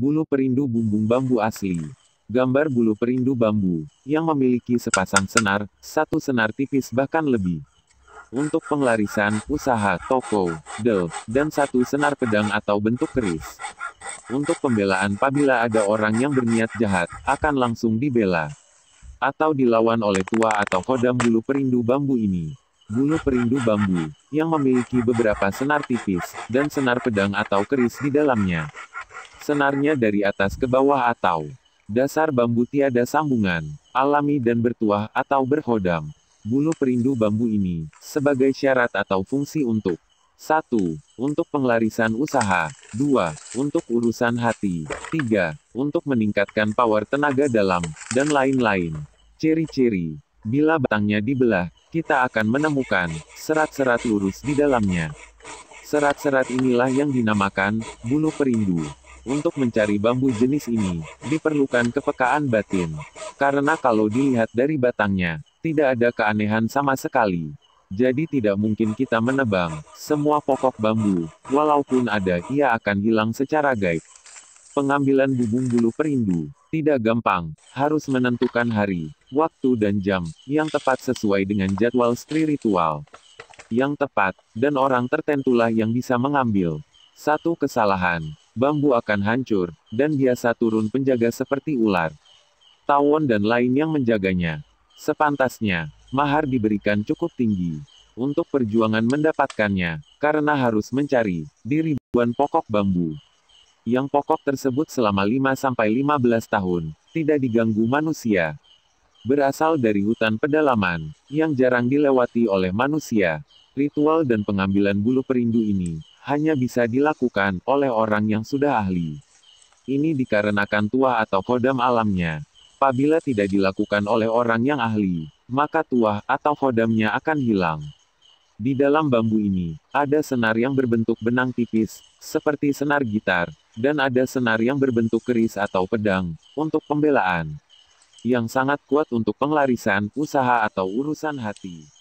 Bulu perindu bumbung bambu asli. Gambar bulu perindu bambu, yang memiliki sepasang senar, satu senar tipis bahkan lebih. Untuk penglarisan, usaha, toko, del, dan satu senar pedang atau bentuk keris. Untuk pembelaan apabila ada orang yang berniat jahat, akan langsung dibela. Atau dilawan oleh tua atau kodam bulu perindu bambu ini bulu perindu bambu, yang memiliki beberapa senar tipis, dan senar pedang atau keris di dalamnya. Senarnya dari atas ke bawah atau dasar bambu tiada sambungan, alami dan bertuah atau berhodam. Bulu perindu bambu ini, sebagai syarat atau fungsi untuk 1. Untuk penglarisan usaha 2. Untuk urusan hati 3. Untuk meningkatkan power tenaga dalam, dan lain-lain. Ciri-ciri Bila batangnya dibelah, kita akan menemukan serat-serat lurus di dalamnya. Serat-serat inilah yang dinamakan bulu perindu. Untuk mencari bambu jenis ini, diperlukan kepekaan batin. Karena kalau dilihat dari batangnya, tidak ada keanehan sama sekali. Jadi tidak mungkin kita menebang semua pokok bambu, walaupun ada, ia akan hilang secara gaib. Pengambilan bubung bulu perindu tidak gampang, harus menentukan hari, waktu dan jam yang tepat sesuai dengan jadwal spiritual. Yang tepat dan orang tertentulah yang bisa mengambil. Satu kesalahan bambu akan hancur, dan biasa turun penjaga seperti ular. Tawon dan lain yang menjaganya. Sepantasnya, mahar diberikan cukup tinggi. Untuk perjuangan mendapatkannya, karena harus mencari, di ribuan pokok bambu. Yang pokok tersebut selama 5-15 tahun, tidak diganggu manusia. Berasal dari hutan pedalaman, yang jarang dilewati oleh manusia. Ritual dan pengambilan bulu perindu ini, hanya bisa dilakukan oleh orang yang sudah ahli. Ini dikarenakan tua atau kodam alamnya. Apabila tidak dilakukan oleh orang yang ahli, maka tuah atau kodamnya akan hilang. Di dalam bambu ini, ada senar yang berbentuk benang tipis, seperti senar gitar, dan ada senar yang berbentuk keris atau pedang, untuk pembelaan. Yang sangat kuat untuk penglarisan, usaha atau urusan hati.